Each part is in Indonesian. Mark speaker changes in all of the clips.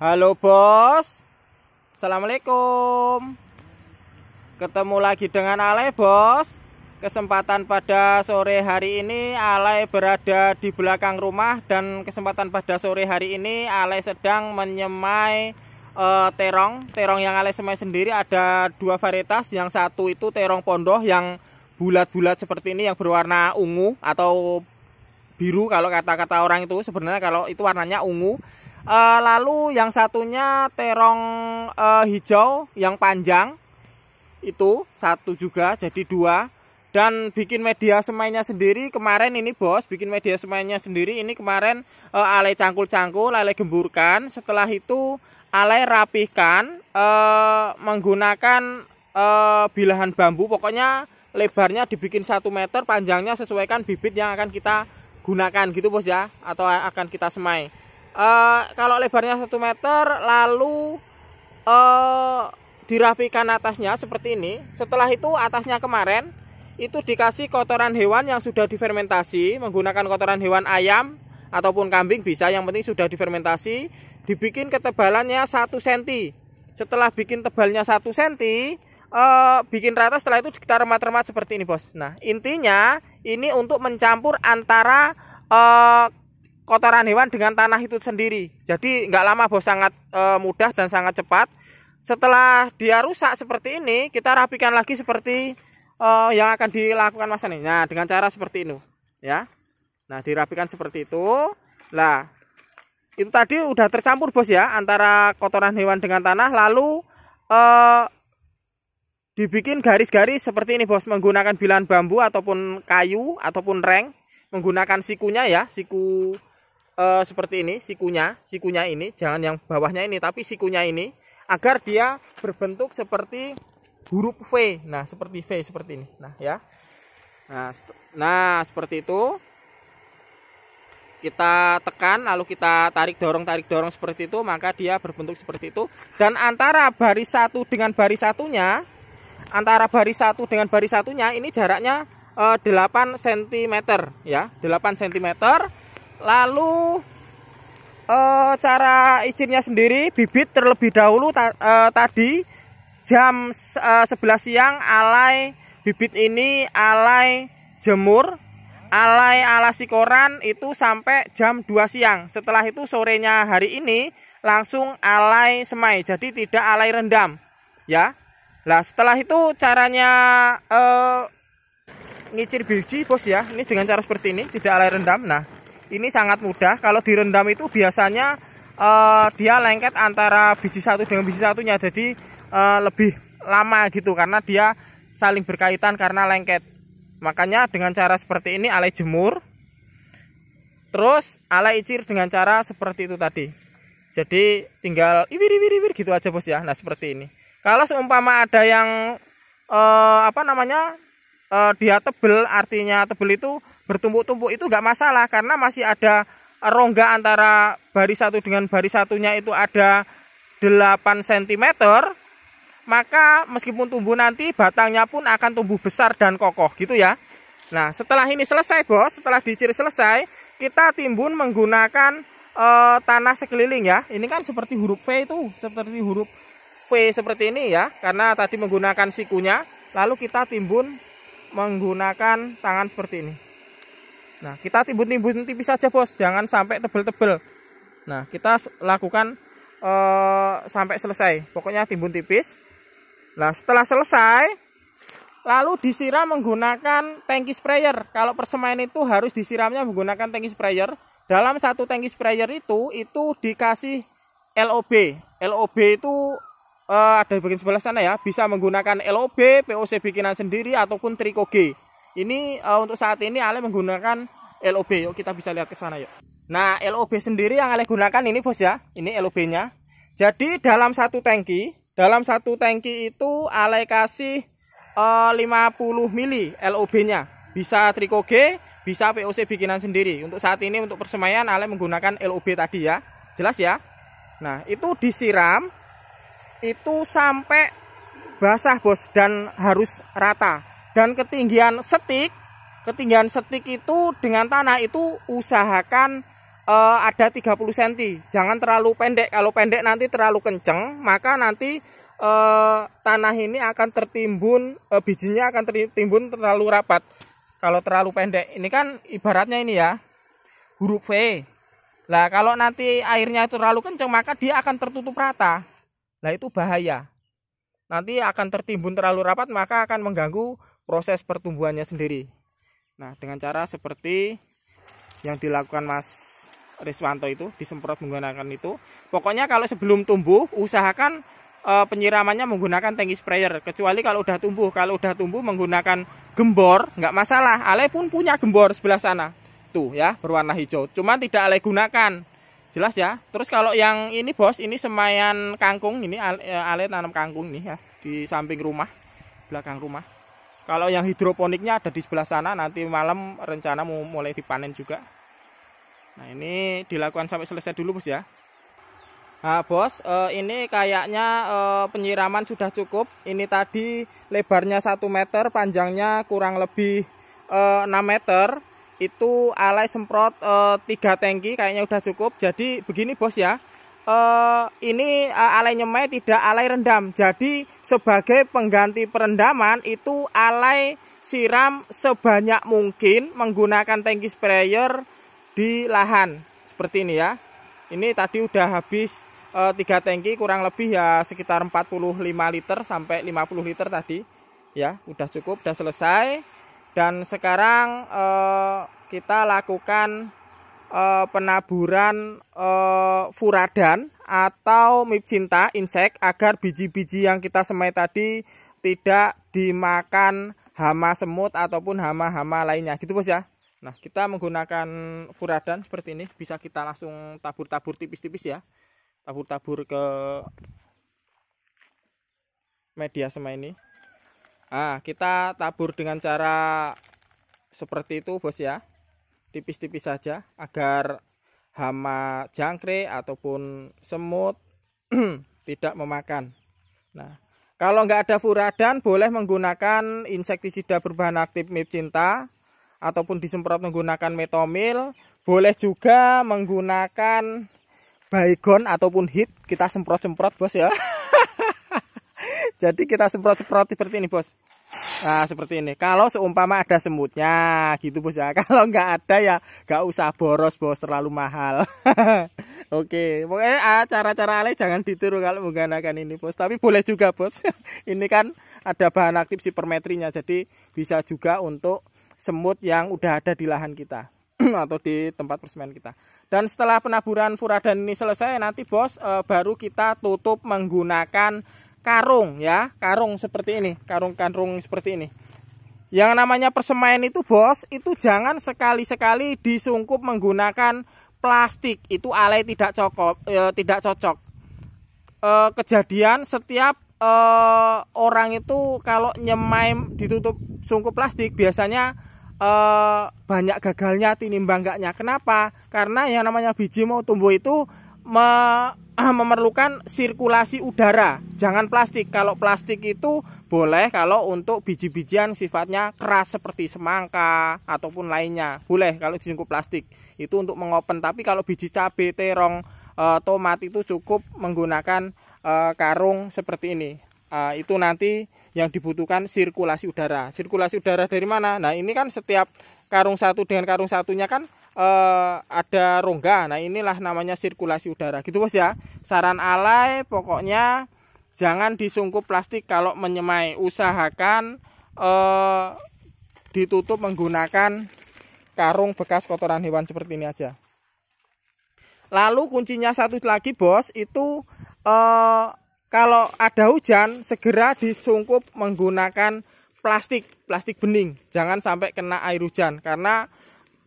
Speaker 1: Halo bos Assalamualaikum Ketemu lagi dengan Alay bos Kesempatan pada sore hari ini Alay berada di belakang rumah Dan kesempatan pada sore hari ini Alay sedang menyemai uh, terong Terong yang Alay semai sendiri ada dua varietas Yang satu itu terong pondoh yang bulat-bulat seperti ini Yang berwarna ungu atau biru kalau kata-kata orang itu Sebenarnya kalau itu warnanya ungu uh, lalu yang satunya terong uh, hijau yang panjang itu satu juga jadi dua dan bikin media semainya sendiri kemarin ini bos bikin media semainya sendiri ini kemarin e, eh, ale cangkul-cangkul ale gemburkan setelah itu ale rapihkan e, menggunakan e, bilahan bambu pokoknya lebarnya dibikin satu meter panjangnya sesuaikan bibit yang akan kita gunakan gitu bos ya atau akan kita semai uh, kalau lebarnya 1 meter lalu uh, dirapikan atasnya seperti ini setelah itu atasnya kemarin itu dikasih kotoran hewan yang sudah difermentasi menggunakan kotoran hewan ayam ataupun kambing bisa yang penting sudah difermentasi dibikin ketebalannya 1 cm setelah bikin tebalnya 1 cm uh, bikin rata setelah itu kita remat-remat seperti ini bos nah intinya ini untuk mencampur antara uh, kotoran hewan dengan tanah itu sendiri. Jadi nggak lama bos sangat e, mudah dan sangat cepat. Setelah dia rusak seperti ini, kita rapikan lagi seperti e, yang akan dilakukan mas ini. Nah dengan cara seperti ini, ya. Nah dirapikan seperti itu. Nah itu tadi udah tercampur bos ya antara kotoran hewan dengan tanah. Lalu e, dibikin garis-garis seperti ini bos menggunakan bilan bambu ataupun kayu ataupun reng menggunakan sikunya ya siku e, seperti ini sikunya sikunya ini jangan yang bawahnya ini tapi sikunya ini agar dia berbentuk seperti huruf V nah seperti V seperti ini nah ya nah, sep nah seperti itu kita tekan lalu kita tarik dorong tarik dorong seperti itu maka dia berbentuk seperti itu dan antara baris satu dengan baris satunya antara baris satu dengan baris satunya ini jaraknya 8 eh, cm ya 8 cm lalu e, cara izinnya sendiri bibit terlebih dahulu ta, e, tadi jam e, eh, 11 siang alai bibit ini alai jemur alai alasi koran itu sampai jam 2 siang setelah itu sorenya hari ini langsung alai semai jadi tidak alai rendam ya lah setelah itu caranya e, ngicir biji bos ya ini dengan cara seperti ini tidak alai rendam nah ini sangat mudah kalau direndam itu biasanya uh, dia lengket antara biji satu dengan biji satunya jadi uh, lebih lama gitu karena dia saling berkaitan karena lengket makanya dengan cara seperti ini alai jemur terus alai icir dengan cara seperti itu tadi jadi tinggal iwir iwir iwir gitu aja bos ya nah seperti ini kalau seumpama ada yang uh, apa namanya uh, dia tebel artinya tebel itu bertumpuk-tumpuk itu nggak masalah karena masih ada rongga antara baris satu dengan baris satunya itu ada 8 cm maka meskipun tumbuh nanti batangnya pun akan tumbuh besar dan kokoh gitu ya Nah setelah ini selesai bos setelah diciri selesai kita timbun menggunakan e, tanah sekeliling ya ini kan seperti huruf V itu seperti huruf V seperti ini ya karena tadi menggunakan sikunya lalu kita timbun menggunakan tangan seperti ini Nah, kita timbun-timbun tipis saja, Bos. Jangan sampai tebel-tebel. Nah, kita lakukan uh, sampai selesai. Pokoknya timbun tipis. Nah, setelah selesai, lalu disiram menggunakan tangki sprayer. Kalau persemaian itu harus disiramnya menggunakan tangki sprayer. Dalam satu tangki sprayer itu itu dikasih LOB. LOB itu uh, ada bikin bagian sebelah sana ya, bisa menggunakan LOB, POC bikinan sendiri ataupun trico G. Ini uh, untuk saat ini Ale menggunakan LOB yuk kita bisa lihat ke sana yuk nah LOB sendiri yang Ale gunakan ini bos ya ini LOB nya jadi dalam satu tangki dalam satu tangki itu Ale kasih eh, uh, 50 mili LOB nya bisa trikoge bisa POC bikinan sendiri untuk saat ini untuk persemaian Ale menggunakan LOB tadi ya jelas ya nah itu disiram itu sampai basah bos dan harus rata dan ketinggian setik ketinggian setik itu dengan tanah itu usahakan uh, ada 30 cm. Jangan terlalu pendek. Kalau pendek nanti terlalu kenceng, maka nanti uh, tanah ini akan tertimbun uh, bijinya akan tertimbun terlalu rapat. Kalau terlalu pendek, ini kan ibaratnya ini ya. huruf V. Lah kalau nanti airnya itu terlalu kenceng maka dia akan tertutup rata. Nah itu bahaya. Nanti akan tertimbun terlalu rapat maka akan mengganggu proses pertumbuhannya sendiri. Nah, dengan cara seperti yang dilakukan Mas Riswanto itu disemprot menggunakan itu. Pokoknya kalau sebelum tumbuh usahakan e, penyiramannya menggunakan tangki sprayer. Kecuali kalau udah tumbuh, kalau udah tumbuh menggunakan gembor nggak masalah. Ale pun punya gembor sebelah sana. Tuh ya, berwarna hijau. Cuman tidak Ale gunakan. Jelas ya. Terus kalau yang ini bos, ini semayan kangkung ini eh, Ale, ale tanam kangkung nih ya di samping rumah, belakang rumah. Kalau yang hidroponiknya ada di sebelah sana, nanti malam rencana mau mulai dipanen juga. Nah ini dilakukan sampai selesai dulu bos ya. Nah bos, eh, ini kayaknya eh, penyiraman sudah cukup. Ini tadi lebarnya 1 meter, panjangnya kurang lebih eh, 6 meter. Itu alai semprot eh, 3 tangki kayaknya sudah cukup. Jadi begini bos ya uh, ini uh, alai nyemai tidak alai rendam. Jadi sebagai pengganti perendaman itu alai siram sebanyak mungkin menggunakan tangki sprayer di lahan seperti ini ya. Ini tadi udah habis eh, tiga 3 tangki kurang lebih ya sekitar 45 liter sampai 50 liter tadi ya udah cukup udah selesai dan sekarang uh, kita lakukan uh, penaburan uh, furadan atau mip cinta insek agar biji-biji yang kita semai tadi tidak dimakan hama semut ataupun hama-hama lainnya gitu bos ya nah kita menggunakan furadan seperti ini bisa kita langsung tabur-tabur tipis-tipis ya tabur-tabur ke media semai ini nah kita tabur dengan cara seperti itu bos ya tipis-tipis saja agar hama jangkrik ataupun semut tidak memakan. Nah, kalau nggak ada furadan boleh menggunakan insektisida berbahan aktif cinta ataupun disemprot menggunakan metomil, boleh juga menggunakan baygon ataupun hit kita semprot-semprot bos ya. Jadi kita semprot-semprot seperti ini bos. Nah, seperti ini. Kalau seumpama ada semutnya gitu, Bos ya. Kalau nggak ada ya nggak usah boros, Bos, terlalu mahal. Oke, pokoknya ah, cara-cara Ale jangan ditiru kalau menggunakan ini, Bos. Tapi boleh juga, Bos. ini kan ada bahan aktif si sipermetrinya, jadi bisa juga untuk semut yang udah ada di lahan kita atau di tempat persemen kita. Dan setelah penaburan furadan ini selesai, nanti bos e, baru kita tutup menggunakan karung ya, karung seperti ini, karung-karung seperti ini. Yang namanya persemaian itu bos, itu jangan sekali-sekali disungkup menggunakan plastik. Itu alay tidak cocok, e, tidak cocok. E, kejadian setiap e, orang itu kalau nyemai ditutup sungkup plastik biasanya e, banyak gagalnya tinimbang enggaknya. Kenapa? Karena yang namanya biji mau tumbuh itu me memerlukan sirkulasi udara, jangan plastik. Kalau plastik itu boleh kalau untuk biji-bijian sifatnya keras seperti semangka ataupun lainnya. Boleh kalau disingkup plastik. Itu untuk mengopen, tapi kalau biji cabai, terong, e, tomat itu cukup menggunakan e, karung seperti ini. E, itu nanti yang dibutuhkan sirkulasi udara. Sirkulasi udara dari mana? Nah, ini kan setiap karung satu dengan karung satunya kan eh, ada rongga. Nah, inilah namanya sirkulasi udara. Gitu, Bos ya. Saran alay pokoknya jangan disungkup plastik kalau menyemai. Usahakan eh, ditutup menggunakan karung bekas kotoran hewan seperti ini aja. Lalu kuncinya satu lagi, Bos, itu eh, kalau ada hujan segera disungkup menggunakan plastik, plastik bening. Jangan sampai kena air hujan karena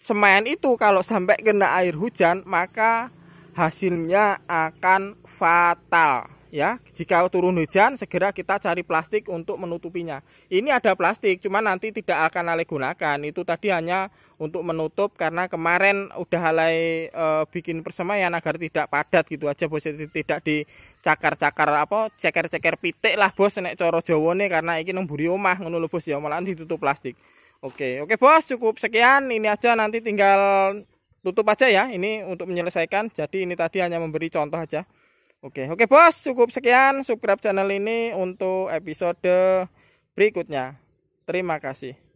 Speaker 1: semen itu kalau sampai kena air hujan maka hasilnya akan fatal ya jika turun hujan segera kita cari plastik untuk menutupinya ini ada plastik cuma nanti tidak akan alih gunakan itu tadi hanya untuk menutup karena kemarin udah alai e, bikin persemaian agar tidak padat gitu aja bos tidak dicakar-cakar apa ceker-ceker pitik lah bos nek coro jawone karena ini nemburi omah ngono bos ya malah ditutup plastik Oke, oke bos, cukup sekian. Ini aja nanti tinggal tutup aja ya. Ini untuk menyelesaikan. Jadi ini tadi hanya memberi contoh aja. Oke, oke bos, cukup sekian. Subscribe channel ini untuk episode berikutnya. Terima kasih.